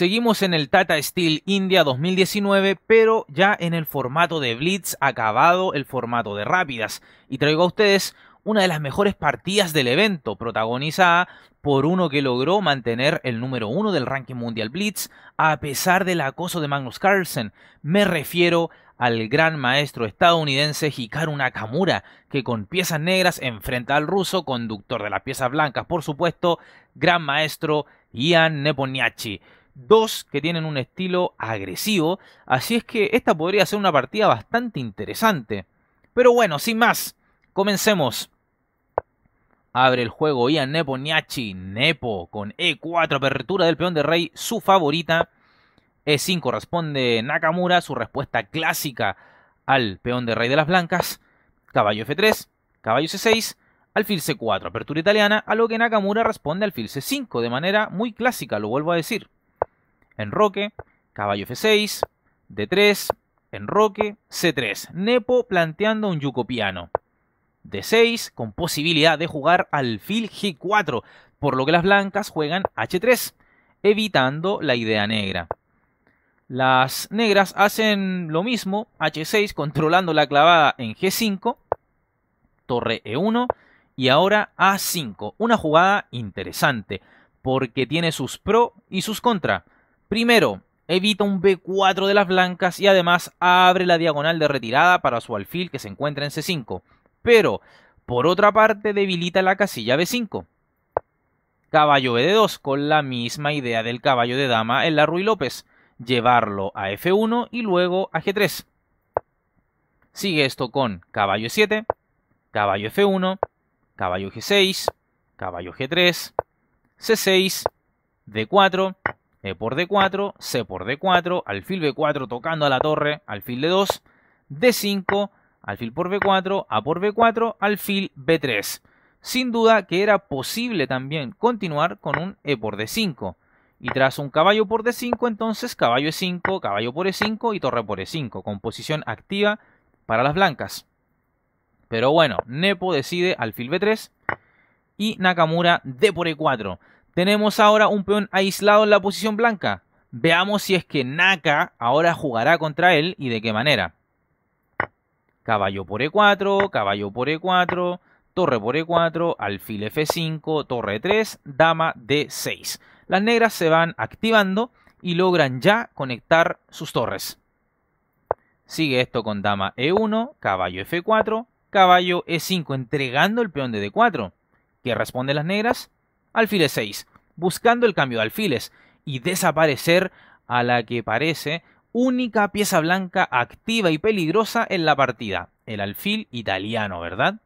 Seguimos en el Tata Steel India 2019, pero ya en el formato de Blitz, acabado el formato de rápidas. Y traigo a ustedes una de las mejores partidas del evento, protagonizada por uno que logró mantener el número uno del ranking mundial Blitz a pesar del acoso de Magnus Carlsen. Me refiero al gran maestro estadounidense Hikaru Nakamura, que con piezas negras enfrenta al ruso, conductor de las piezas blancas, por supuesto, gran maestro Ian Neponiachi dos que tienen un estilo agresivo, así es que esta podría ser una partida bastante interesante. Pero bueno, sin más, comencemos. Abre el juego Ian Nepo-Niachi, Nepo, con E4, apertura del peón de rey, su favorita. E5 responde Nakamura, su respuesta clásica al peón de rey de las blancas. Caballo F3, caballo C6, alfil C4, apertura italiana, a lo que Nakamura responde alfil C5, de manera muy clásica, lo vuelvo a decir enroque, caballo f6, d3, enroque, c3. Nepo planteando un yuco d6 con posibilidad de jugar alfil g4, por lo que las blancas juegan h3, evitando la idea negra. Las negras hacen lo mismo, h6 controlando la clavada en g5, torre e1 y ahora a5. Una jugada interesante porque tiene sus pro y sus contra. Primero, evita un B4 de las blancas y además abre la diagonal de retirada para su alfil que se encuentra en C5. Pero, por otra parte, debilita la casilla B5. Caballo BD2 con la misma idea del caballo de dama en la Ruy López. Llevarlo a F1 y luego a G3. Sigue esto con caballo E7, caballo F1, caballo G6, caballo G3, C6, D4, e por D4, C por D4, alfil B4 tocando a la torre, alfil D2, D5, alfil por B4, A por B4, alfil B3. Sin duda que era posible también continuar con un E por D5. Y tras un caballo por D5, entonces caballo E5, caballo por E5 y torre por E5, con posición activa para las blancas. Pero bueno, Nepo decide alfil B3 y Nakamura D por E4. Tenemos ahora un peón aislado en la posición blanca. Veamos si es que Naka ahora jugará contra él y de qué manera. Caballo por E4, caballo por E4, torre por E4, alfil F5, torre 3, dama D6. Las negras se van activando y logran ya conectar sus torres. Sigue esto con dama E1, caballo F4, caballo E5, entregando el peón de D4. ¿Qué responden las negras? alfil 6, buscando el cambio de alfiles y desaparecer a la que parece única pieza blanca activa y peligrosa en la partida, el alfil italiano, ¿verdad?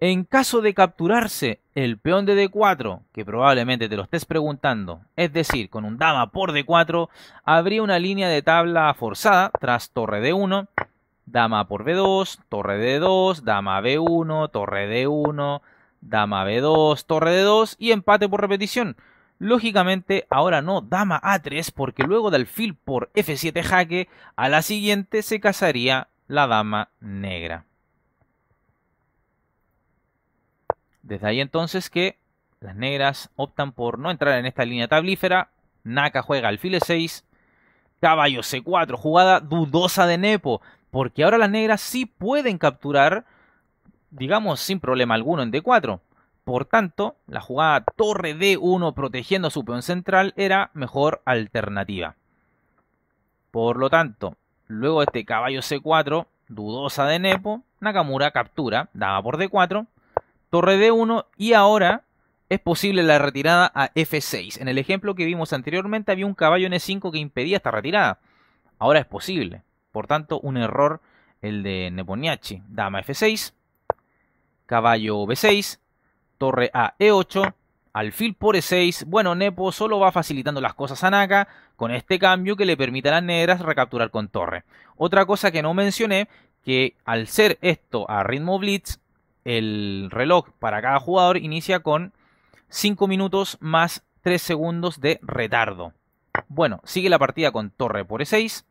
En caso de capturarse el peón de D4, que probablemente te lo estés preguntando, es decir, con un dama por D4, habría una línea de tabla forzada tras torre D1, dama por B2, torre D2, dama B1, torre D1, dama B2, torre D2 y empate por repetición. Lógicamente, ahora no dama A3 porque luego del alfil por F7 jaque, a la siguiente se casaría la dama negra. Desde ahí entonces que las negras optan por no entrar en esta línea tablífera. Naka juega alfil E6, caballo C4, jugada dudosa de Nepo, porque ahora las negras sí pueden capturar digamos, sin problema alguno en D4. Por tanto, la jugada torre D1 protegiendo a su peón central era mejor alternativa. Por lo tanto, luego este caballo C4, dudosa de Nepo, Nakamura captura, dama por D4, torre D1 y ahora es posible la retirada a F6. En el ejemplo que vimos anteriormente había un caballo en E5 que impedía esta retirada. Ahora es posible. Por tanto, un error el de Neponiachi. Dama F6, caballo b6, torre a e8, alfil por e6. Bueno, Nepo solo va facilitando las cosas a Naka con este cambio que le permite a las negras recapturar con torre. Otra cosa que no mencioné, que al ser esto a ritmo blitz, el reloj para cada jugador inicia con 5 minutos más 3 segundos de retardo. Bueno, sigue la partida con torre por e6.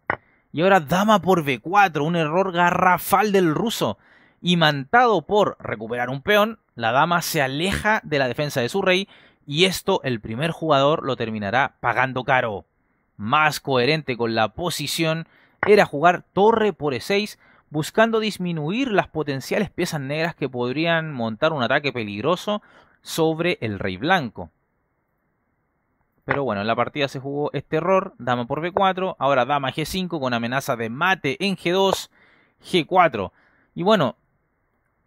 Y ahora dama por b4, un error garrafal del ruso. Imantado por recuperar un peón, la dama se aleja de la defensa de su rey y esto el primer jugador lo terminará pagando caro. Más coherente con la posición era jugar torre por E6 buscando disminuir las potenciales piezas negras que podrían montar un ataque peligroso sobre el rey blanco. Pero bueno, en la partida se jugó este error, dama por B4, ahora dama G5 con amenaza de mate en G2, G4. Y bueno,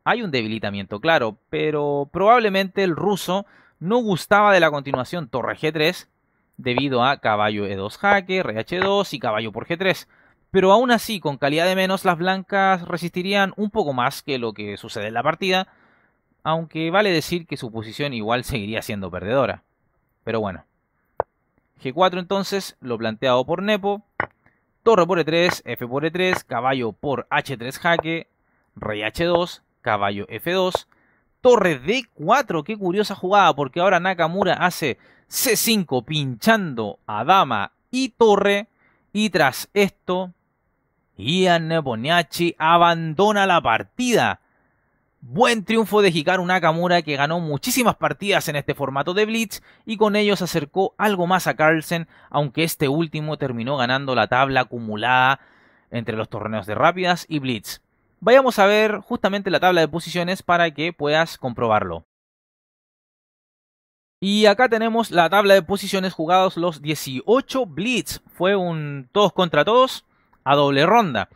hay un debilitamiento, claro, pero probablemente el ruso no gustaba de la continuación torre G3 debido a caballo E2 jaque, rey h 2 y caballo por G3. Pero aún así, con calidad de menos, las blancas resistirían un poco más que lo que sucede en la partida, aunque vale decir que su posición igual seguiría siendo perdedora. Pero bueno. G4 entonces, lo planteado por Nepo. Torre por E3, F por E3, caballo por H3 jaque, rey H2, caballo F2, torre D4, qué curiosa jugada porque ahora Nakamura hace C5 pinchando a dama y torre y tras esto Ian Neponiachi abandona la partida. Buen triunfo de Hikaru Nakamura que ganó muchísimas partidas en este formato de Blitz y con ello se acercó algo más a Carlsen, aunque este último terminó ganando la tabla acumulada entre los torneos de rápidas y Blitz. Vayamos a ver justamente la tabla de posiciones para que puedas comprobarlo. Y acá tenemos la tabla de posiciones jugados los 18 Blitz. Fue un todos contra todos a doble ronda.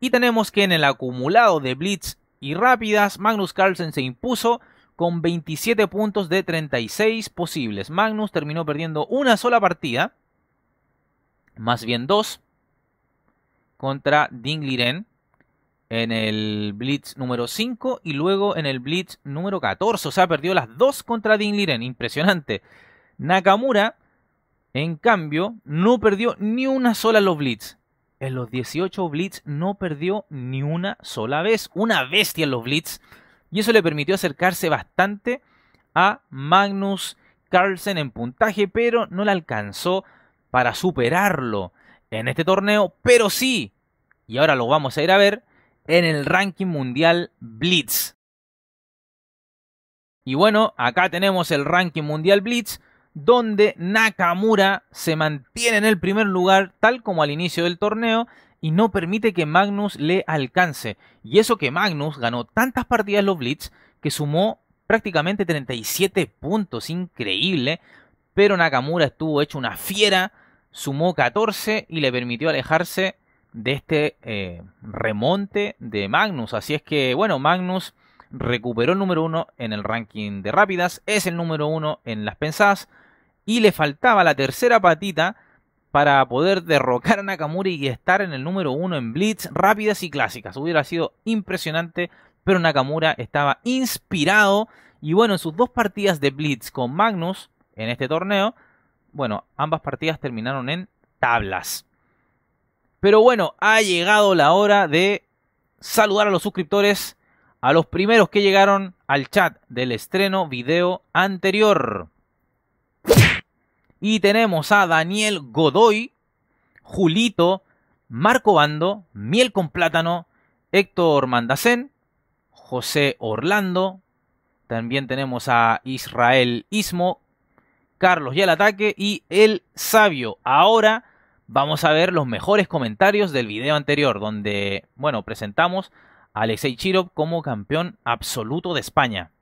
Y tenemos que en el acumulado de Blitz y rápidas, Magnus Carlsen se impuso con 27 puntos de 36 posibles. Magnus terminó perdiendo una sola partida, más bien dos, contra Ding Liren en el Blitz número 5 y luego en el Blitz número 14. O sea, perdió las dos contra Dean Liren. Impresionante. Nakamura, en cambio, no perdió ni una sola en los Blitz. En los 18 Blitz no perdió ni una sola vez. Una bestia en los Blitz. Y eso le permitió acercarse bastante a Magnus Carlsen en puntaje, pero no le alcanzó para superarlo en este torneo. Pero sí, y ahora lo vamos a ir a ver, en el ranking mundial Blitz. Y bueno, acá tenemos el ranking mundial Blitz, donde Nakamura se mantiene en el primer lugar, tal como al inicio del torneo, y no permite que Magnus le alcance. Y eso que Magnus ganó tantas partidas los Blitz que sumó prácticamente 37 puntos, increíble. Pero Nakamura estuvo hecho una fiera, sumó 14 y le permitió alejarse de este eh, remonte de Magnus. Así es que, bueno, Magnus recuperó el número uno en el ranking de rápidas, es el número uno en las pensadas y le faltaba la tercera patita para poder derrocar a Nakamura y estar en el número uno en blitz rápidas y clásicas. Hubiera sido impresionante, pero Nakamura estaba inspirado y bueno, en sus dos partidas de blitz con Magnus en este torneo, bueno, ambas partidas terminaron en tablas. Pero bueno, ha llegado la hora de saludar a los suscriptores, a los primeros que llegaron al chat del estreno video anterior. Y tenemos a Daniel Godoy, Julito, Marco Bando, Miel con Plátano, Héctor Mandacén, José Orlando, también tenemos a Israel Ismo, Carlos y el Ataque y El Sabio. Ahora vamos a ver los mejores comentarios del video anterior, donde, bueno, presentamos a Alexei Chirov como campeón absoluto de España.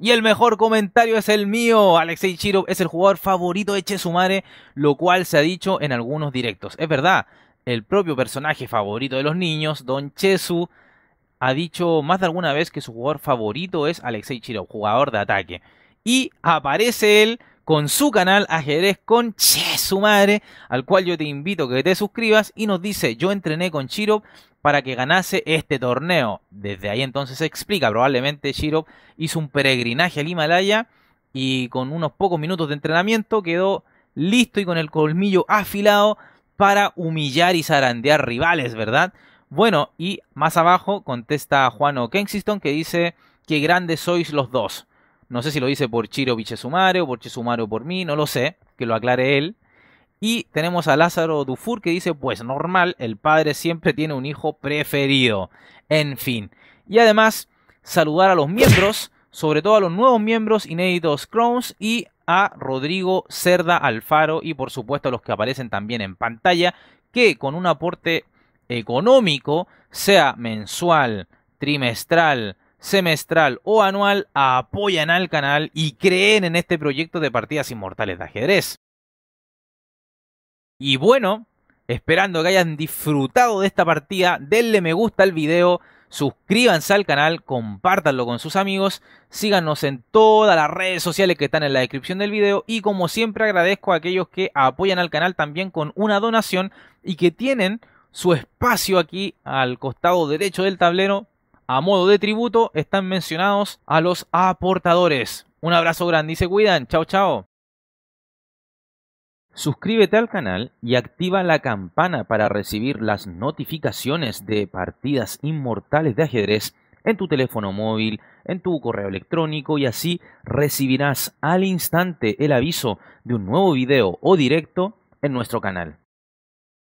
Y el mejor comentario es el mío. Alexei Chirov es el jugador favorito de Chesumare, lo cual se ha dicho en algunos directos. Es verdad, el propio personaje favorito de los niños, Don Chesu, ha dicho más de alguna vez que su jugador favorito es Alexei Chirov, jugador de ataque. Y aparece él con su canal Ajedrez con Che, su madre, al cual yo te invito que te suscribas y nos dice, yo entrené con chiro para que ganase este torneo. Desde ahí entonces se explica, probablemente chiro hizo un peregrinaje al Himalaya y con unos pocos minutos de entrenamiento quedó listo y con el colmillo afilado para humillar y zarandear rivales, ¿verdad? Bueno, y más abajo contesta Juan O'Kensiston que dice, qué grandes sois los dos. No sé si lo dice por Chiro Vichesumare o por Chesumare o por mí, no lo sé, que lo aclare él. Y tenemos a Lázaro Dufour que dice, pues normal, el padre siempre tiene un hijo preferido. En fin. Y además, saludar a los miembros, sobre todo a los nuevos miembros inéditos Crowns y a Rodrigo Cerda Alfaro y por supuesto a los que aparecen también en pantalla, que con un aporte económico, sea mensual, trimestral, semestral o anual, apoyan al canal y creen en este proyecto de partidas inmortales de ajedrez. Y bueno, esperando que hayan disfrutado de esta partida, denle me gusta al video, suscríbanse al canal, compártanlo con sus amigos, síganos en todas las redes sociales que están en la descripción del video y como siempre agradezco a aquellos que apoyan al canal también con una donación y que tienen su espacio aquí al costado derecho del tablero a modo de tributo están mencionados a los aportadores. Un abrazo grande y se cuidan. Chao, chao. Suscríbete al canal y activa la campana para recibir las notificaciones de partidas inmortales de ajedrez en tu teléfono móvil, en tu correo electrónico y así recibirás al instante el aviso de un nuevo video o directo en nuestro canal.